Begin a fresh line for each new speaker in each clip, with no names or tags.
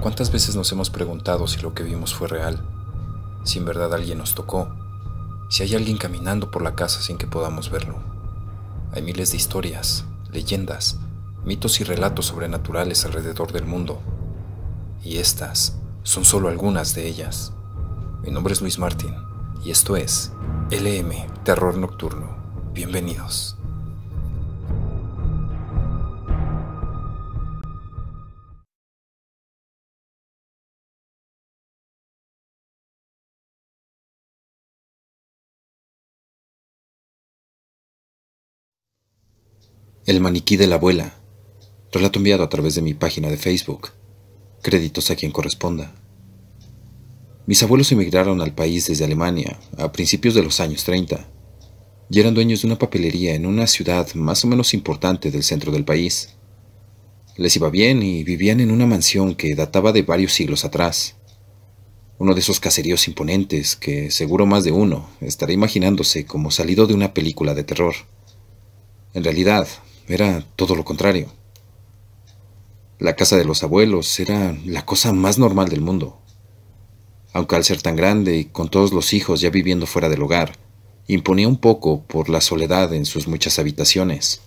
¿Cuántas veces nos hemos preguntado si lo que vimos fue real? Si en verdad alguien nos tocó. Si hay alguien caminando por la casa sin que podamos verlo. Hay miles de historias, leyendas, mitos y relatos sobrenaturales alrededor del mundo. Y estas son solo algunas de ellas. Mi nombre es Luis Martín y esto es LM Terror Nocturno. Bienvenidos. El maniquí de la abuela. Relato enviado a través de mi página de Facebook. Créditos a quien corresponda. Mis abuelos emigraron al país desde Alemania a principios de los años 30 y eran dueños de una papelería en una ciudad más o menos importante del centro del país. Les iba bien y vivían en una mansión que databa de varios siglos atrás. Uno de esos caseríos imponentes que seguro más de uno estará imaginándose como salido de una película de terror. En realidad, era todo lo contrario. La casa de los abuelos era la cosa más normal del mundo. Aunque al ser tan grande y con todos los hijos ya viviendo fuera del hogar, imponía un poco por la soledad en sus muchas habitaciones.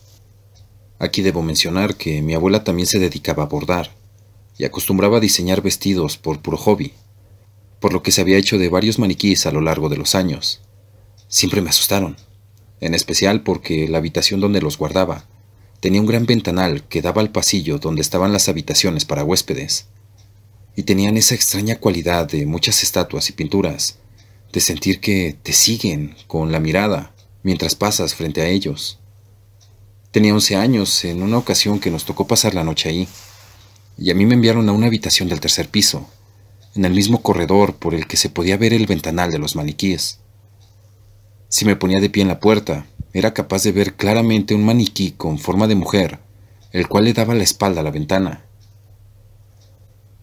Aquí debo mencionar que mi abuela también se dedicaba a bordar y acostumbraba a diseñar vestidos por puro hobby, por lo que se había hecho de varios maniquís a lo largo de los años. Siempre me asustaron, en especial porque la habitación donde los guardaba Tenía un gran ventanal que daba al pasillo donde estaban las habitaciones para huéspedes. Y tenían esa extraña cualidad de muchas estatuas y pinturas, de sentir que te siguen con la mirada mientras pasas frente a ellos. Tenía 11 años en una ocasión que nos tocó pasar la noche ahí, y a mí me enviaron a una habitación del tercer piso, en el mismo corredor por el que se podía ver el ventanal de los maniquíes. Si me ponía de pie en la puerta, era capaz de ver claramente un maniquí con forma de mujer, el cual le daba la espalda a la ventana.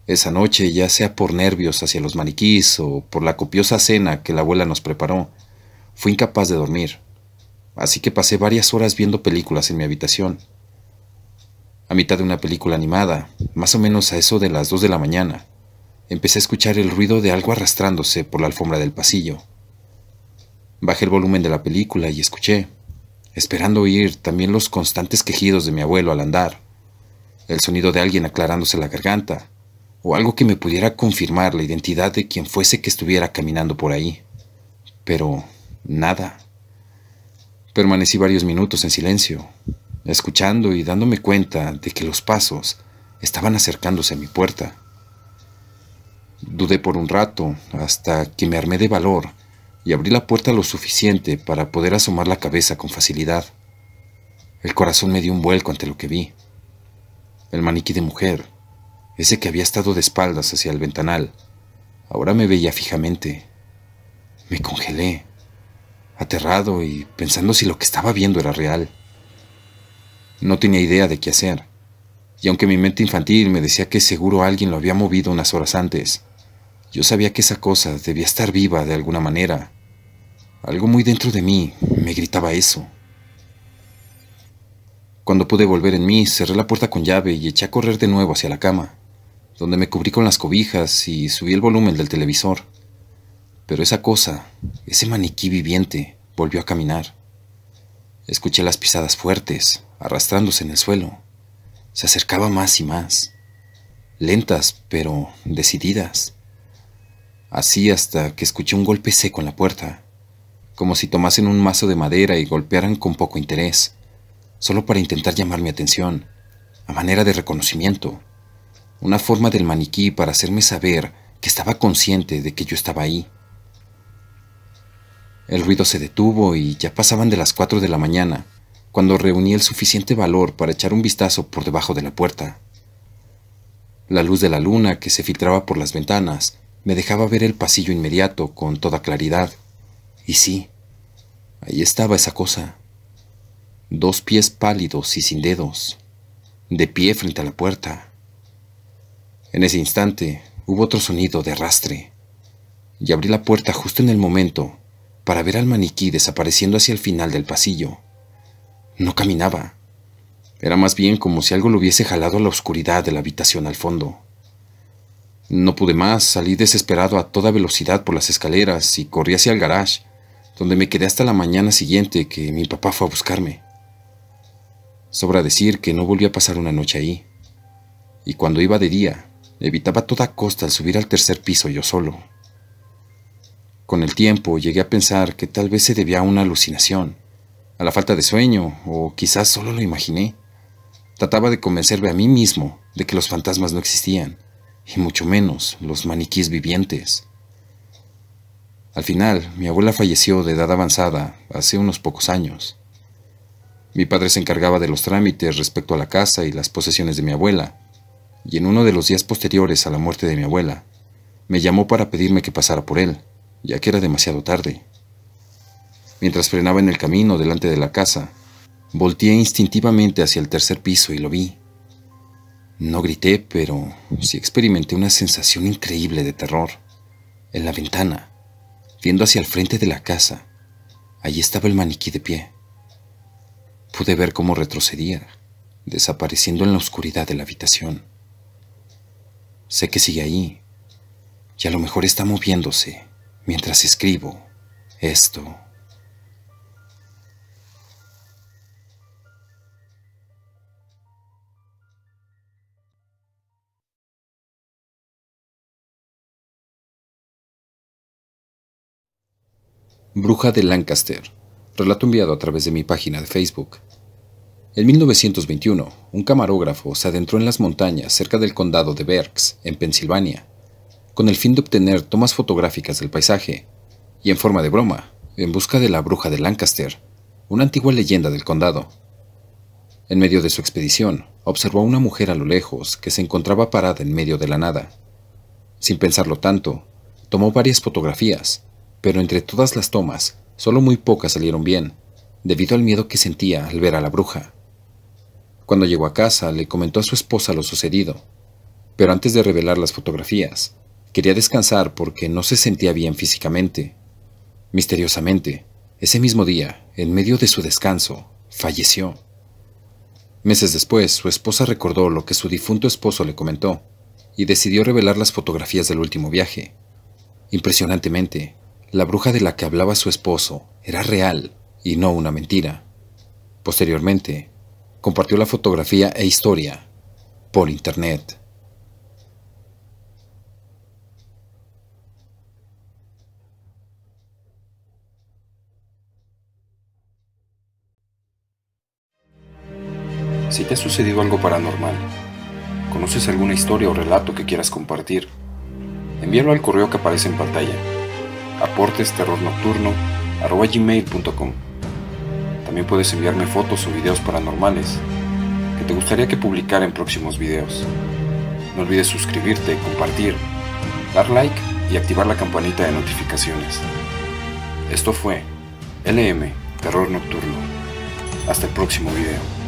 Esa noche, ya sea por nervios hacia los maniquís o por la copiosa cena que la abuela nos preparó, fui incapaz de dormir, así que pasé varias horas viendo películas en mi habitación. A mitad de una película animada, más o menos a eso de las 2 de la mañana, empecé a escuchar el ruido de algo arrastrándose por la alfombra del pasillo. Bajé el volumen de la película y escuché esperando oír también los constantes quejidos de mi abuelo al andar, el sonido de alguien aclarándose la garganta, o algo que me pudiera confirmar la identidad de quien fuese que estuviera caminando por ahí. Pero nada. Permanecí varios minutos en silencio, escuchando y dándome cuenta de que los pasos estaban acercándose a mi puerta. Dudé por un rato hasta que me armé de valor y abrí la puerta lo suficiente para poder asomar la cabeza con facilidad. El corazón me dio un vuelco ante lo que vi. El maniquí de mujer, ese que había estado de espaldas hacia el ventanal, ahora me veía fijamente. Me congelé, aterrado y pensando si lo que estaba viendo era real. No tenía idea de qué hacer, y aunque mi mente infantil me decía que seguro alguien lo había movido unas horas antes, yo sabía que esa cosa debía estar viva de alguna manera. Algo muy dentro de mí me gritaba eso. Cuando pude volver en mí, cerré la puerta con llave y eché a correr de nuevo hacia la cama, donde me cubrí con las cobijas y subí el volumen del televisor. Pero esa cosa, ese maniquí viviente, volvió a caminar. Escuché las pisadas fuertes, arrastrándose en el suelo. Se acercaba más y más, lentas pero decididas así hasta que escuché un golpe seco en la puerta, como si tomasen un mazo de madera y golpearan con poco interés, solo para intentar llamar mi atención, a manera de reconocimiento, una forma del maniquí para hacerme saber que estaba consciente de que yo estaba ahí. El ruido se detuvo y ya pasaban de las 4 de la mañana, cuando reuní el suficiente valor para echar un vistazo por debajo de la puerta. La luz de la luna que se filtraba por las ventanas me dejaba ver el pasillo inmediato con toda claridad. Y sí, ahí estaba esa cosa. Dos pies pálidos y sin dedos, de pie frente a la puerta. En ese instante hubo otro sonido de arrastre, y abrí la puerta justo en el momento para ver al maniquí desapareciendo hacia el final del pasillo. No caminaba. Era más bien como si algo lo hubiese jalado a la oscuridad de la habitación al fondo. No pude más, salí desesperado a toda velocidad por las escaleras y corrí hacia el garage, donde me quedé hasta la mañana siguiente que mi papá fue a buscarme. Sobra decir que no volví a pasar una noche ahí, y cuando iba de día, evitaba a toda costa el subir al tercer piso yo solo. Con el tiempo llegué a pensar que tal vez se debía a una alucinación, a la falta de sueño, o quizás solo lo imaginé. Trataba de convencerme a mí mismo de que los fantasmas no existían, y mucho menos los maniquís vivientes. Al final, mi abuela falleció de edad avanzada hace unos pocos años. Mi padre se encargaba de los trámites respecto a la casa y las posesiones de mi abuela, y en uno de los días posteriores a la muerte de mi abuela, me llamó para pedirme que pasara por él, ya que era demasiado tarde. Mientras frenaba en el camino delante de la casa, volteé instintivamente hacia el tercer piso y lo vi. No grité, pero sí experimenté una sensación increíble de terror. En la ventana, viendo hacia el frente de la casa, allí estaba el maniquí de pie. Pude ver cómo retrocedía, desapareciendo en la oscuridad de la habitación. Sé que sigue ahí, y a lo mejor está moviéndose mientras escribo esto. Bruja de Lancaster. Relato enviado a través de mi página de Facebook. En 1921, un camarógrafo se adentró en las montañas cerca del condado de Berks, en Pensilvania, con el fin de obtener tomas fotográficas del paisaje, y en forma de broma, en busca de la bruja de Lancaster, una antigua leyenda del condado. En medio de su expedición, observó a una mujer a lo lejos que se encontraba parada en medio de la nada. Sin pensarlo tanto, tomó varias fotografías pero entre todas las tomas, solo muy pocas salieron bien, debido al miedo que sentía al ver a la bruja. Cuando llegó a casa, le comentó a su esposa lo sucedido, pero antes de revelar las fotografías, quería descansar porque no se sentía bien físicamente. Misteriosamente, ese mismo día, en medio de su descanso, falleció. Meses después, su esposa recordó lo que su difunto esposo le comentó y decidió revelar las fotografías del último viaje. Impresionantemente, la bruja de la que hablaba su esposo era real y no una mentira. Posteriormente, compartió la fotografía e historia por internet. Si te ha sucedido algo paranormal, conoces alguna historia o relato que quieras compartir, envíalo al correo que aparece en pantalla aportes También puedes enviarme fotos o videos paranormales que te gustaría que publicara en próximos videos. No olvides suscribirte, compartir, dar like y activar la campanita de notificaciones. Esto fue LM Terror Nocturno. Hasta el próximo video.